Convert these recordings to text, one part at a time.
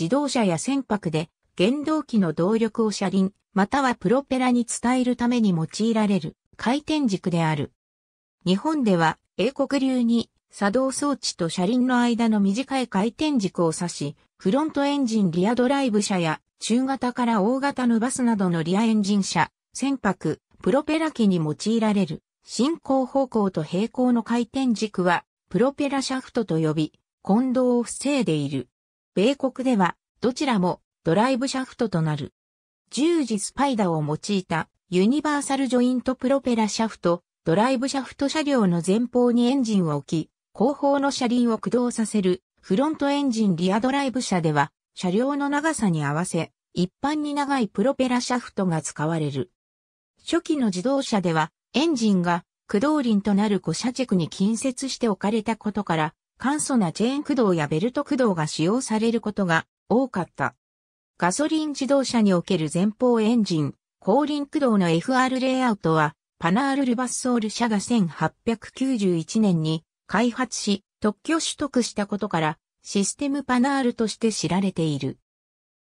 自動車や船舶で原動機の動力を車輪、またはプロペラに伝えるために用いられる回転軸である。日本では英国流に作動装置と車輪の間の短い回転軸を指し、フロントエンジンリアドライブ車や中型から大型のバスなどのリアエンジン車、船舶、プロペラ機に用いられる進行方向と平行の回転軸はプロペラシャフトと呼び、混同を防いでいる。米国では、どちらもドライブシャフトとなる。十字スパイダを用いたユニバーサルジョイントプロペラシャフト、ドライブシャフト車両の前方にエンジンを置き、後方の車輪を駆動させるフロントエンジンリアドライブ車では、車両の長さに合わせ、一般に長いプロペラシャフトが使われる。初期の自動車では、エンジンが駆動輪となる古車軸に近接して置かれたことから、簡素なチェーン駆動やベルト駆動が使用されることが多かった。ガソリン自動車における前方エンジン、後輪駆動の FR レイアウトは、パナール・ルバッソール社が1891年に開発し、特許取得したことから、システムパナールとして知られている。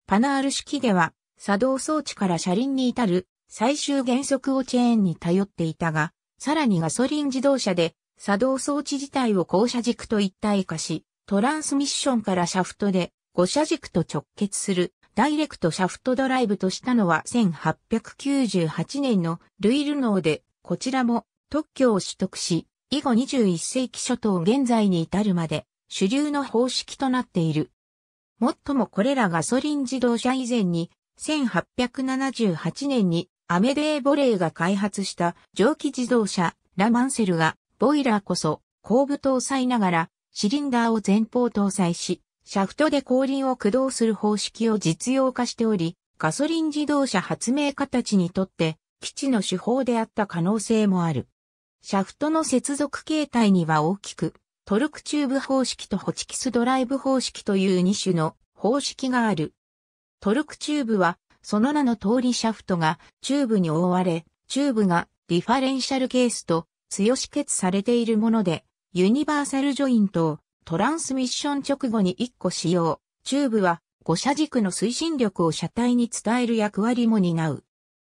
パナール式では、作動装置から車輪に至る最終原則をチェーンに頼っていたが、さらにガソリン自動車で作動装置自体を降車軸と一体化し、トランスミッションからシャフトで5車軸と直結するダイレクトシャフトドライブとしたのは1898年のルイルノーで、こちらも特許を取得し、以後21世紀初頭現在に至るまで主流の方式となっている。もっともこれらガソリン自動車以前に、1878年にアメデー・ボレーが開発した蒸気自動車ラ・マンセルがボイラーこそ後部搭載ながらシリンダーを前方搭載し、シャフトで後輪を駆動する方式を実用化しており、ガソリン自動車発明家たちにとって基地の手法であった可能性もある。シャフトの接続形態には大きく、トルクチューブ方式とホチキスドライブ方式という2種の方式がある。トルクチューブは、その名の通りシャフトがチューブに覆われ、チューブがディファレンシャルケースと強止結されているもので、ユニバーサルジョイントをトランスミッション直後に1個使用。チューブは5射軸の推進力を車体に伝える役割も担う。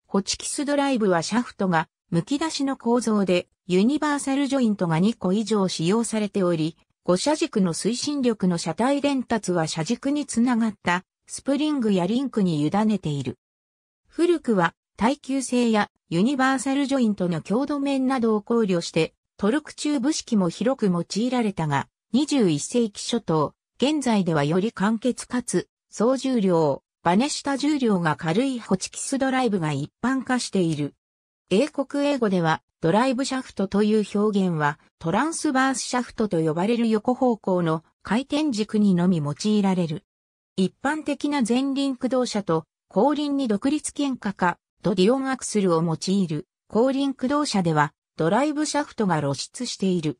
ホチキスドライブはシャフトがむき出しの構造でユニバーサルジョイントが2個以上使用されており、5射軸の推進力の車体伝達は車軸につながったスプリングやリンクに委ねている。古くは耐久性やユニバーサルジョイントの強度面などを考慮して、トルクチューブ式も広く用いられたが、21世紀初頭、現在ではより簡潔かつ、総重量、バネ下重量が軽いホチキスドライブが一般化している。英国英語では、ドライブシャフトという表現は、トランスバースシャフトと呼ばれる横方向の回転軸にのみ用いられる。一般的な前輪駆動車と後輪に独立喧嘩かドディオンアクスルを用いる後輪駆動車ではドライブシャフトが露出している。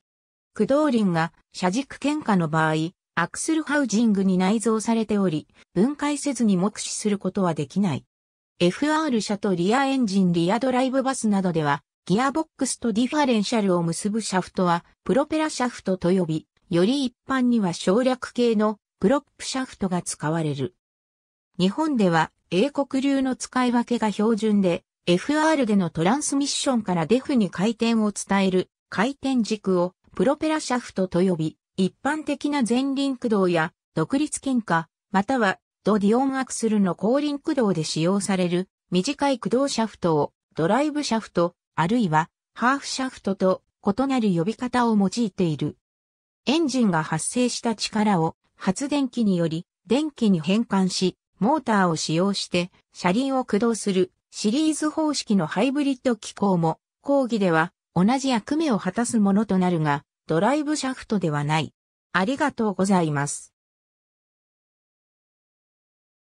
駆動輪が車軸喧嘩の場合、アクスルハウジングに内蔵されており、分解せずに目視することはできない。FR 車とリアエンジンリアドライブバスなどでは、ギアボックスとディファレンシャルを結ぶシャフトは、プロペラシャフトと呼び、より一般には省略系のプロップシャフトが使われる。日本では、英国流の使い分けが標準で、FR でのトランスミッションからデフに回転を伝える回転軸をプロペラシャフトと呼び、一般的な全輪駆動や独立喧嘩、またはドディオンアクスルの後輪駆動で使用される短い駆動シャフトをドライブシャフト、あるいはハーフシャフトと異なる呼び方を用いている。エンジンが発生した力を発電機により電気に変換し、モーターを使用して車輪を駆動するシリーズ方式のハイブリッド機構も講義では同じ役目を果たすものとなるがドライブシャフトではない。ありがとうございます。